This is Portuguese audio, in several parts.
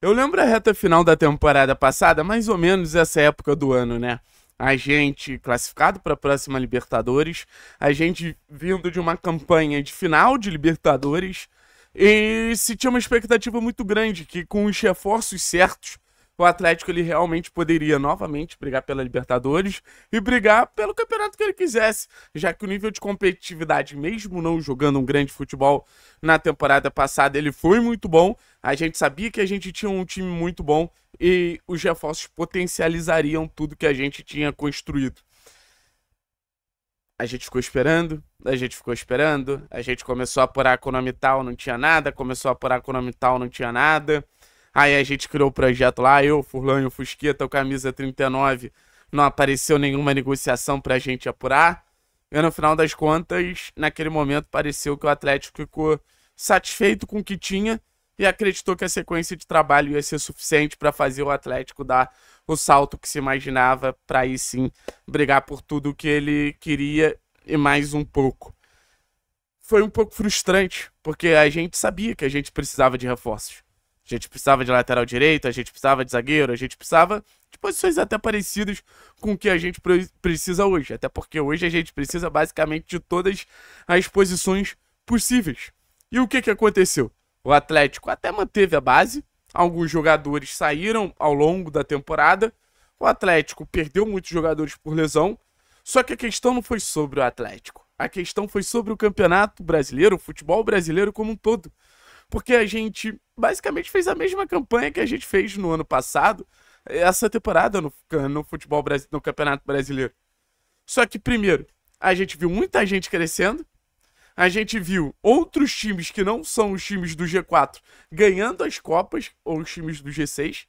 Eu lembro a reta final da temporada passada, mais ou menos essa época do ano, né? A gente classificado para a próxima Libertadores, a gente vindo de uma campanha de final de Libertadores e se tinha uma expectativa muito grande que com os reforços certos o Atlético ele realmente poderia novamente brigar pela Libertadores e brigar pelo campeonato que ele quisesse, já que o nível de competitividade, mesmo não jogando um grande futebol na temporada passada, ele foi muito bom. A gente sabia que a gente tinha um time muito bom e os reforços potencializariam tudo que a gente tinha construído. A gente ficou esperando, a gente ficou esperando, a gente começou a apurar a nome tal, não tinha nada, começou a apurar a nome tal, não tinha nada. Aí a gente criou o projeto lá, eu, Furlan e Fusqueta, o Camisa 39, não apareceu nenhuma negociação pra gente apurar. E no final das contas, naquele momento, pareceu que o Atlético ficou satisfeito com o que tinha e acreditou que a sequência de trabalho ia ser suficiente para fazer o Atlético dar o salto que se imaginava para aí sim brigar por tudo o que ele queria e mais um pouco. Foi um pouco frustrante, porque a gente sabia que a gente precisava de reforços. A gente precisava de lateral direito, a gente precisava de zagueiro, a gente precisava de posições até parecidas com o que a gente precisa hoje. Até porque hoje a gente precisa basicamente de todas as posições possíveis. E o que, que aconteceu? O Atlético até manteve a base, alguns jogadores saíram ao longo da temporada. O Atlético perdeu muitos jogadores por lesão. Só que a questão não foi sobre o Atlético. A questão foi sobre o Campeonato Brasileiro, o futebol brasileiro como um todo. Porque a gente basicamente fez a mesma campanha que a gente fez no ano passado, essa temporada no, no futebol no Campeonato Brasileiro. Só que, primeiro, a gente viu muita gente crescendo, a gente viu outros times que não são os times do G4 ganhando as Copas ou os times do G6.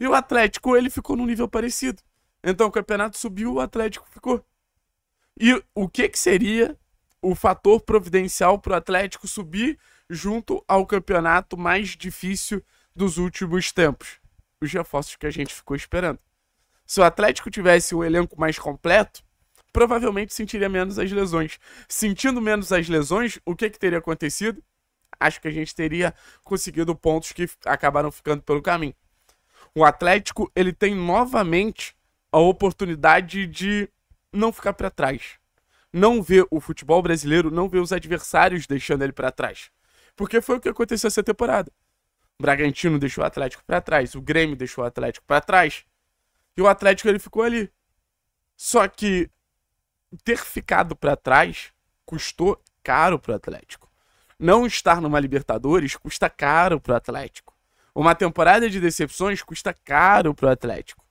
E o Atlético, ele ficou num nível parecido. Então o campeonato subiu, o Atlético ficou. E o que que seria o fator providencial para o Atlético subir junto ao campeonato mais difícil dos últimos tempos, os reforços que a gente ficou esperando. Se o Atlético tivesse um elenco mais completo, provavelmente sentiria menos as lesões. Sentindo menos as lesões, o que, que teria acontecido? Acho que a gente teria conseguido pontos que acabaram ficando pelo caminho. O Atlético ele tem novamente a oportunidade de não ficar para trás, não ver o futebol brasileiro, não ver os adversários deixando ele para trás. Porque foi o que aconteceu essa temporada. O Bragantino deixou o Atlético para trás, o Grêmio deixou o Atlético para trás. E o Atlético ele ficou ali. Só que ter ficado para trás custou caro pro Atlético. Não estar numa Libertadores custa caro pro Atlético. Uma temporada de decepções custa caro pro Atlético.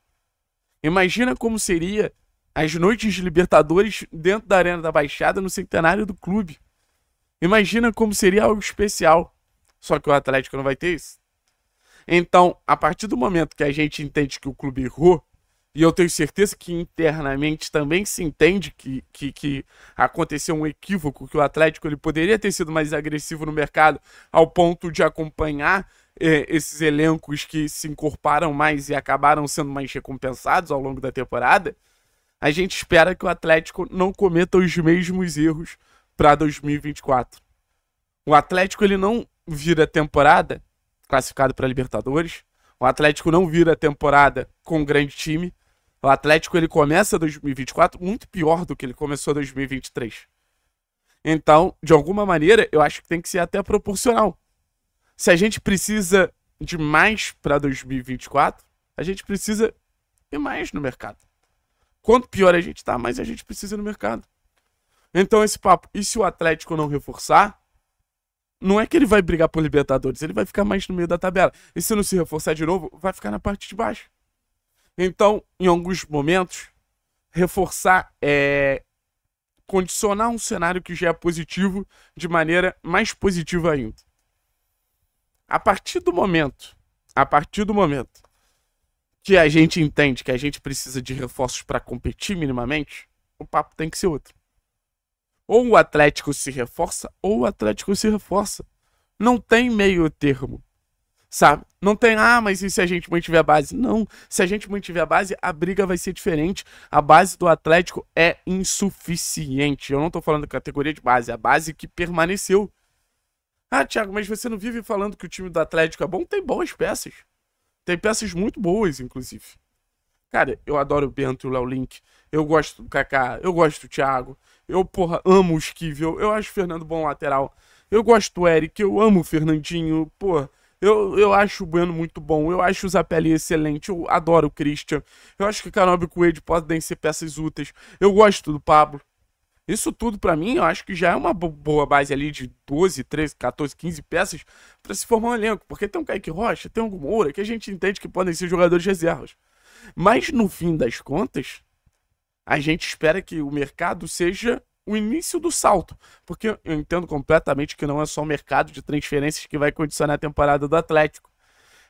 Imagina como seria as noites de Libertadores dentro da Arena da Baixada no centenário do clube. Imagina como seria algo especial. Só que o Atlético não vai ter isso. Então, a partir do momento que a gente entende que o clube errou, e eu tenho certeza que internamente também se entende que, que, que aconteceu um equívoco, que o Atlético ele poderia ter sido mais agressivo no mercado ao ponto de acompanhar eh, esses elencos que se encorparam mais e acabaram sendo mais recompensados ao longo da temporada. A gente espera que o Atlético não cometa os mesmos erros para 2024. O Atlético ele não vira temporada classificado para Libertadores. O Atlético não vira temporada com um grande time. O Atlético ele começa 2024 muito pior do que ele começou 2023. Então, de alguma maneira, eu acho que tem que ser até proporcional. Se a gente precisa de mais para 2024, a gente precisa de mais no mercado. Quanto pior a gente está, mais a gente precisa no mercado. Então esse papo, e se o Atlético não reforçar, não é que ele vai brigar por Libertadores, ele vai ficar mais no meio da tabela. E se não se reforçar de novo, vai ficar na parte de baixo. Então, em alguns momentos, reforçar é condicionar um cenário que já é positivo de maneira mais positiva ainda. A partir do momento, a partir do momento que a gente entende que a gente precisa de reforços para competir minimamente, o papo tem que ser outro. Ou o Atlético se reforça, ou o Atlético se reforça. Não tem meio termo. Sabe? Não tem, ah, mas e se a gente mantiver a base? Não. Se a gente mantiver a base, a briga vai ser diferente. A base do Atlético é insuficiente. Eu não tô falando categoria de base, é a base que permaneceu. Ah, Thiago, mas você não vive falando que o time do Atlético é bom? Tem boas peças. Tem peças muito boas, inclusive. Cara, eu adoro o Bento e o Léo Link. Eu gosto do Kaká, eu gosto do Thiago. Eu, porra, amo o Esquivel. Eu acho o Fernando bom lateral. Eu gosto do Eric, eu amo o Fernandinho. Porra, eu, eu acho o Bueno muito bom. Eu acho o Zapelli excelente. Eu adoro o Christian. Eu acho que o Canobi e o Coelho podem ser peças úteis. Eu gosto do Pablo. Isso tudo para mim, eu acho que já é uma boa base ali de 12, 13, 14, 15 peças para se formar um elenco. Porque tem um Kaique Rocha, tem um Moura, que a gente entende que podem ser jogadores reservas. Mas no fim das contas, a gente espera que o mercado seja o início do salto, porque eu entendo completamente que não é só o mercado de transferências que vai condicionar a temporada do Atlético.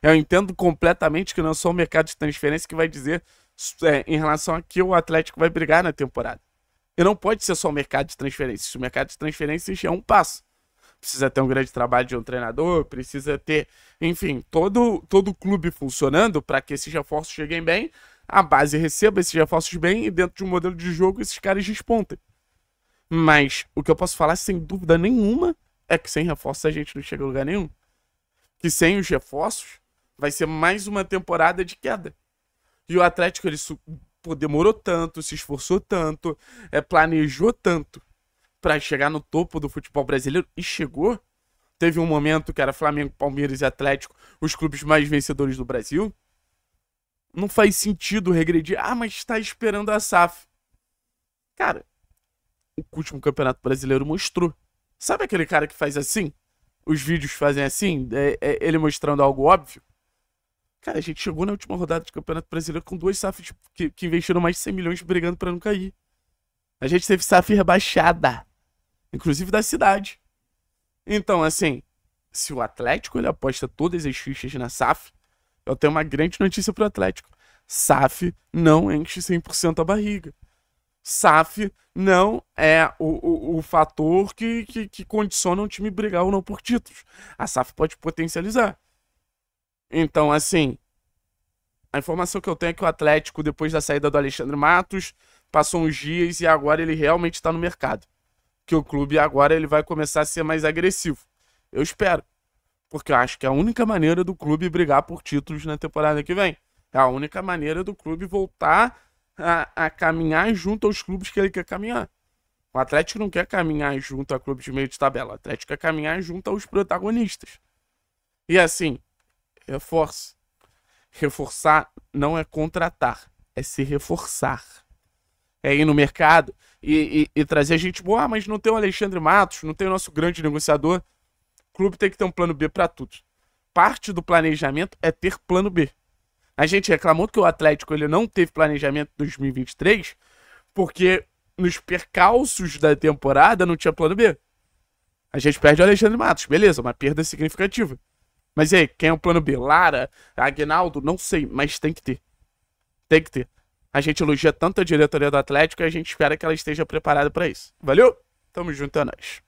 Eu entendo completamente que não é só o mercado de transferências que vai dizer é, em relação a que o Atlético vai brigar na temporada. E não pode ser só o mercado de transferências. O mercado de transferências é um passo precisa ter um grande trabalho de um treinador, precisa ter, enfim, todo todo o clube funcionando para que esses reforços cheguem bem, a base receba esses reforços bem e dentro de um modelo de jogo esses caras despontem. Mas o que eu posso falar sem dúvida nenhuma é que sem reforços a gente não chega a lugar nenhum. Que sem os reforços vai ser mais uma temporada de queda. E o Atlético ele pô, demorou tanto, se esforçou tanto, é, planejou tanto para chegar no topo do futebol brasileiro e chegou. Teve um momento que era Flamengo, Palmeiras e Atlético, os clubes mais vencedores do Brasil. Não faz sentido regredir. Ah, mas está esperando a SAF. Cara, o último Campeonato Brasileiro mostrou. Sabe aquele cara que faz assim? Os vídeos fazem assim? É, é, ele mostrando algo óbvio? Cara, a gente chegou na última rodada do Campeonato Brasileiro com duas SAFs que, que investiram mais de 100 milhões brigando para não cair. A gente teve SAF rebaixada inclusive da cidade. Então, assim, se o Atlético ele aposta todas as fichas na SAF, eu tenho uma grande notícia para o Atlético. SAF não enche 100% a barriga. SAF não é o, o, o fator que, que, que, condiciona um time brigar ou não por títulos. A SAF pode potencializar. Então, assim, a informação que eu tenho é que o Atlético, depois da saída do Alexandre Matos, passou uns dias e agora ele realmente está no mercado que o clube agora ele vai começar a ser mais agressivo. Eu espero. Porque eu acho que é a única maneira do clube brigar por títulos na temporada que vem. É a única maneira do clube voltar a, a caminhar junto aos clubes que ele quer caminhar. O Atlético não quer caminhar junto a clubes de meio de tabela. O Atlético quer caminhar junto aos protagonistas. E assim, reforço. Reforçar não é contratar, é se reforçar. É ir no mercado, e, e, e trazer gente boa, ah, mas não tem o Alexandre Matos, não tem o nosso grande negociador. O clube tem que ter um plano B para tudo. Parte do planejamento é ter plano B. A gente reclamou que o Atlético ele não teve planejamento em 2023 porque nos percalços da temporada não tinha plano B. A gente perde o Alexandre Matos, beleza, uma perda significativa. Mas e aí, quem é o plano B? Lara? Aguinaldo? Não sei, mas tem que ter. Tem que ter. A gente elogia tanto a diretoria do Atlético e a gente espera que ela esteja preparada para isso. Valeu? Tamo junto, é nóis.